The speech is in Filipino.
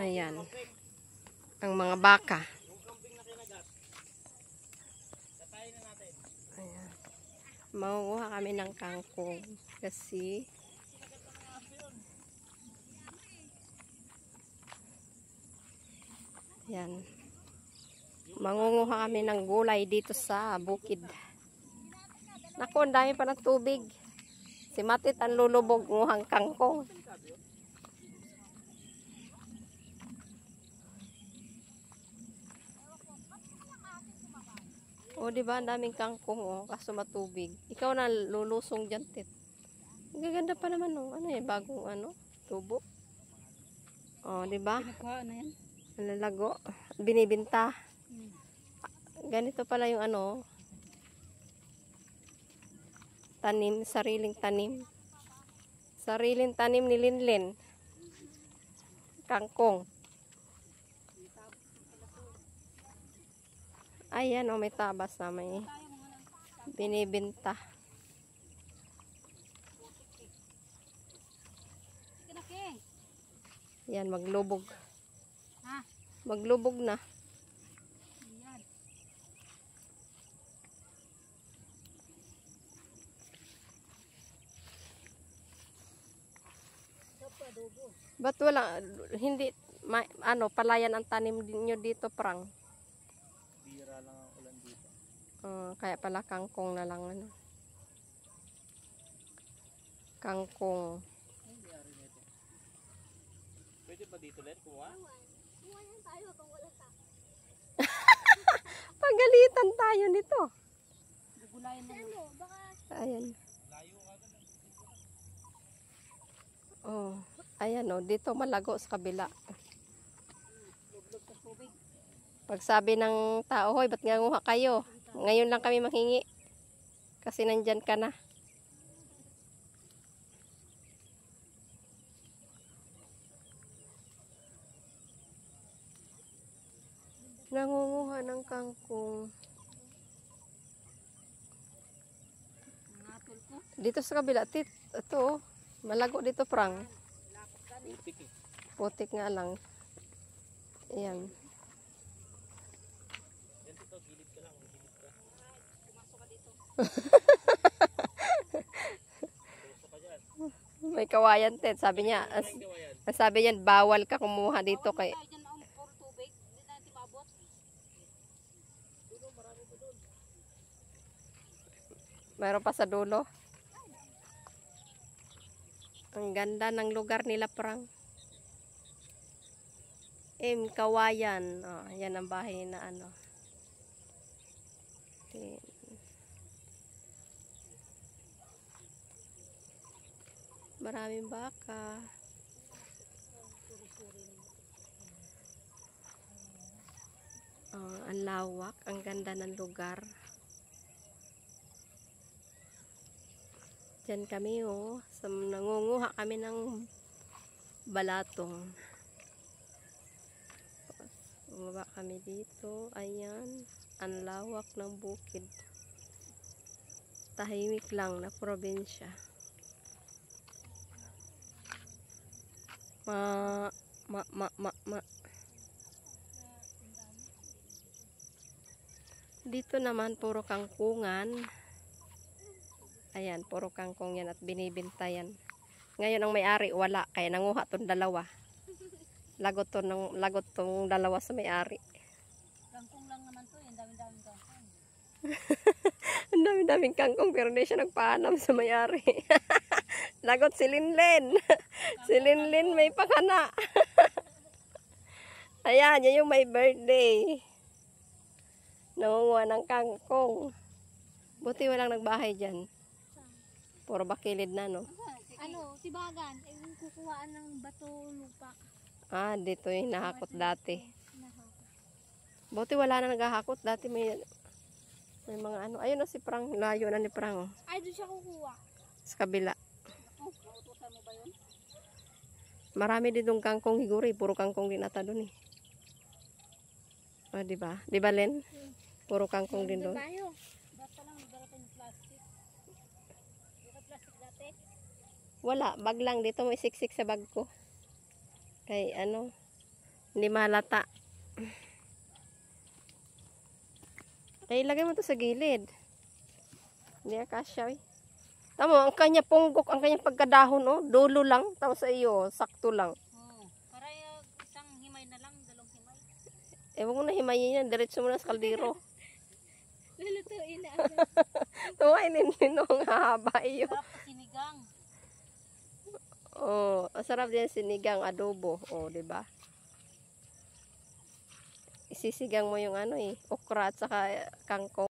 Ayan. Ang mga baka. Ayan. Makukuha kami ng kangkong kasi Ayan. Mangunguha kami ng gulay dito sa bukid. Naku, ang dami pa ng tubig. Si Matit ang lulubog nguhang kangkong. O, oh, di ba? Ang daming kangkong, oh. Kaso matubig. Ikaw na lulusong dyan, tit. Ang gaganda pa naman, oh. Ano yan? Bagong, ano? Tubo. Oh, di ba? Ano na yan. Lalago. Binibinta. Ganito pala yung ano, tanim, sariling tanim. Sariling tanim ni Linlin. Kangkong. Ayan, o oh, may tabas na may binibinta. Ayan, maglubog. Maglubog na. Ba't wala, hindi, ma, ano, palayan ang tanim niyo dito, prang? bihira lang ang ulan dito. Uh, kaya pala kangkong na lang ano. Kangkong. Ay, may Pwede ba dito Len kumuha? Kumuha tayo kung wala sa Pagalitan tayo nito. Gugulayan mo. Ano, baka... Ayan. Layo Oh, ayan oh, dito malago sa kabila pagsabi ng tao, hoy, ba't nga kayo? Ngayon lang kami mahingi. Kasi nandyan ka na. Nangunguha ng kangkong. Dito sa kabila, tit, ito, malago dito, prang. Putik eh. nga lang. Ayan. May kawayan, Ted. Sabi niya, as, sabi niya, bawal ka kumuha dito kay... Mayroon pa sa dulo. Ang ganda ng lugar nila, Prang. M. Kawayan. Oh, yan ang bahay na ano. Tin. maraming baka. Uh, ang lawak, ang ganda ng lugar. Diyan kami oh, sa nangunguha kami ng balatong. Bumaba kami dito. Ayan, ang lawak ng bukid. Tahimik lang na probinsya. Ma, ma, ma, ma, ma. Dito naman, puro kangkungan. Ayan, puro kangkong yan at binibinta Ngayon ang may-ari, wala. Kaya nanguha tong dalawa. Lagot to ng, lagot tong dalawa sa may-ari. Kangkong lang naman to, yung eh. dami-daming kangkong. Ang dami-daming kangkong pero hindi siya nagpaanam sa may-ari. Lagot si Linlin. si Linlin may pakana. Ayan, yan yung may birthday. Nangunguha ng kangkong. Buti walang nagbahay dyan. Puro bakilid na, no? Ano, tibagan. Eh, yung kukuhaan ng bato lupa. Ah, dito yung nahakot dati. Buti wala na naghahakot. Dati may may mga ano. Ayun na si Prang. Layo na ni Prang. Ay, doon siya kukuha. Sa kabila. Oh, mautusan mo ba yun? Marami din yung kangkong higuri. Puro kangkong din ata dun eh. O, oh, ah, diba? Diba, Len? Puro kangkong din doon. Basta lang, darating plastic. Dito plastic dati? Wala, bag lang. Dito mo isiksik sa bag ko. Kay ano, hindi malata. Kaya ilagay mo to sa gilid. Hindi akasya eh. Tama, ang kanya punggok, ang kanyang pagkadahon, oh, dulo lang. Tama sa iyo, sakto lang. Oh, para isang himay na lang, dalawang himay. Ewan eh, ko na himay niya, diretso mo na sa kaldero. Lulutuin na agad. Tumainin yun, ang hahaba iyo. Sarap sinigang. Oh, sarap din sinigang adobo, oh, di ba? Isisigang mo yung ano eh, okra at saka kangkong.